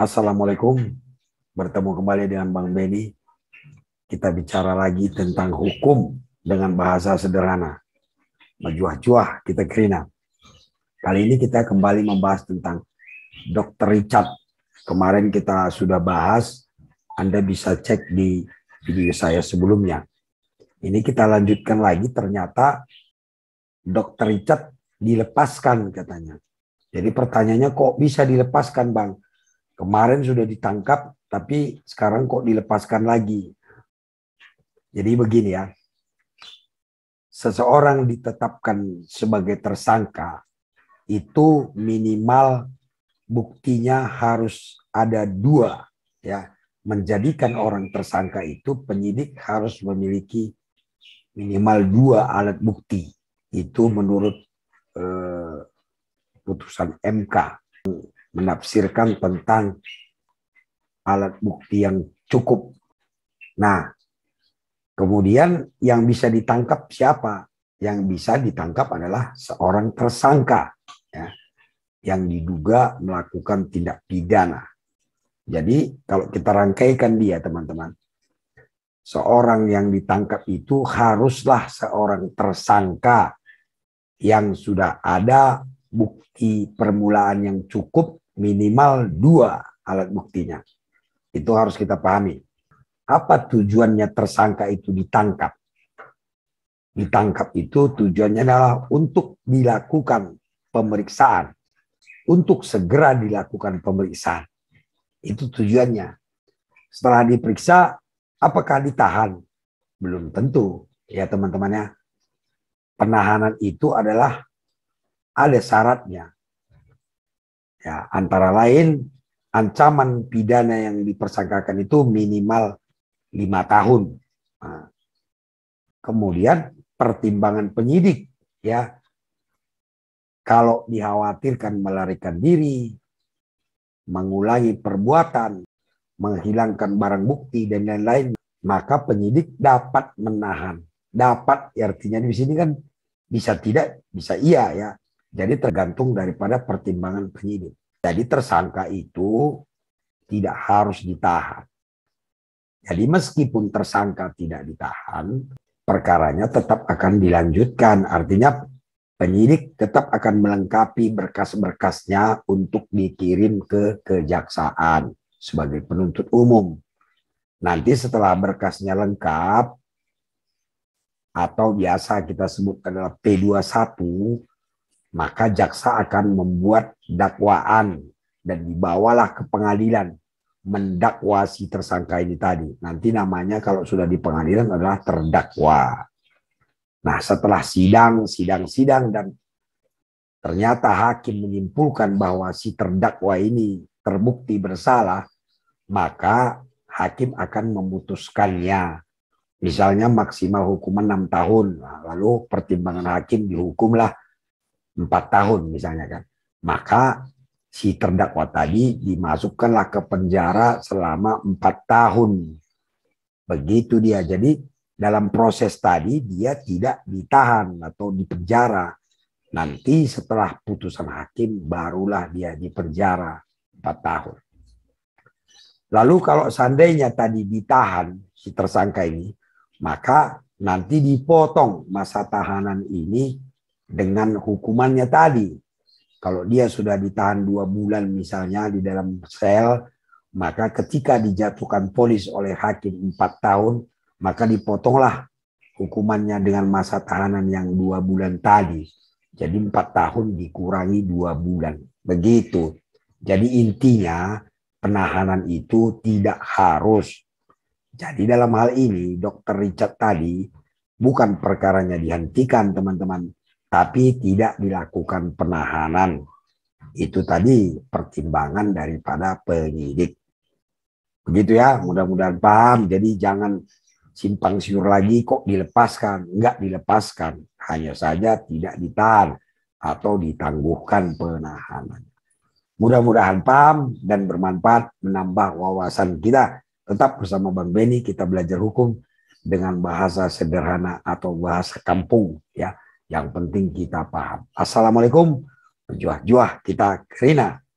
Assalamualaikum. Bertemu kembali dengan Bang Benny. Kita bicara lagi tentang hukum dengan bahasa sederhana. Majuah-juah kita kerina. Kali ini kita kembali membahas tentang Dr. Richard. Kemarin kita sudah bahas, Anda bisa cek di video saya sebelumnya. Ini kita lanjutkan lagi, ternyata Dr. Richard dilepaskan katanya. Jadi pertanyaannya kok bisa dilepaskan Bang? Kemarin sudah ditangkap, tapi sekarang kok dilepaskan lagi. Jadi begini ya, seseorang ditetapkan sebagai tersangka itu minimal buktinya harus ada dua ya menjadikan orang tersangka itu penyidik harus memiliki minimal dua alat bukti itu menurut eh, putusan MK menafsirkan tentang alat bukti yang cukup. Nah, kemudian yang bisa ditangkap siapa? Yang bisa ditangkap adalah seorang tersangka ya, yang diduga melakukan tindak pidana. Jadi kalau kita rangkaikan dia teman-teman, seorang yang ditangkap itu haruslah seorang tersangka yang sudah ada bukti permulaan yang cukup minimal dua alat buktinya. Itu harus kita pahami. Apa tujuannya tersangka itu ditangkap? Ditangkap itu tujuannya adalah untuk dilakukan pemeriksaan. Untuk segera dilakukan pemeriksaan. Itu tujuannya. Setelah diperiksa, apakah ditahan? Belum tentu, ya teman-temannya. Penahanan itu adalah ada syaratnya Ya, antara lain ancaman pidana yang dipersangkakan itu minimal lima tahun. Nah, kemudian pertimbangan penyidik ya kalau dikhawatirkan melarikan diri, mengulangi perbuatan, menghilangkan barang bukti dan lain-lain, maka penyidik dapat menahan. Dapat artinya di sini kan bisa tidak, bisa iya ya. Jadi tergantung daripada pertimbangan penyidik. Jadi tersangka itu tidak harus ditahan. Jadi meskipun tersangka tidak ditahan, perkaranya tetap akan dilanjutkan. Artinya penyidik tetap akan melengkapi berkas-berkasnya untuk dikirim ke kejaksaan sebagai penuntut umum. Nanti setelah berkasnya lengkap, atau biasa kita sebut adalah P21, maka jaksa akan membuat dakwaan dan dibawalah ke pengadilan mendakwa si tersangka ini tadi. Nanti namanya kalau sudah di pengadilan adalah terdakwa. Nah setelah sidang, sidang-sidang dan ternyata hakim menyimpulkan bahwa si terdakwa ini terbukti bersalah, maka hakim akan memutuskannya. Misalnya maksimal hukuman 6 tahun. Nah, lalu pertimbangan hakim dihukumlah empat tahun misalnya kan. Maka si terdakwa tadi dimasukkanlah ke penjara selama empat tahun. Begitu dia. Jadi dalam proses tadi dia tidak ditahan atau dipenjara. Nanti setelah putusan hakim barulah dia dipenjara empat tahun. Lalu kalau seandainya tadi ditahan si tersangka ini, maka nanti dipotong masa tahanan ini dengan hukumannya tadi. Kalau dia sudah ditahan dua bulan misalnya di dalam sel, maka ketika dijatuhkan polis oleh hakim empat tahun, maka dipotonglah hukumannya dengan masa tahanan yang dua bulan tadi. Jadi empat tahun dikurangi dua bulan. Begitu. Jadi intinya penahanan itu tidak harus. Jadi dalam hal ini dokter Richard tadi bukan perkaranya dihentikan teman-teman tapi tidak dilakukan penahanan. Itu tadi pertimbangan daripada penyidik. Begitu ya, mudah-mudahan paham. Jadi jangan simpang siur lagi kok dilepaskan. Enggak dilepaskan, hanya saja tidak ditahan atau ditangguhkan penahanan. Mudah-mudahan paham dan bermanfaat menambah wawasan kita. Tetap bersama Bang Beni kita belajar hukum dengan bahasa sederhana atau bahasa kampung ya. Yang penting kita paham. Assalamualaikum. juah juah kita Rina.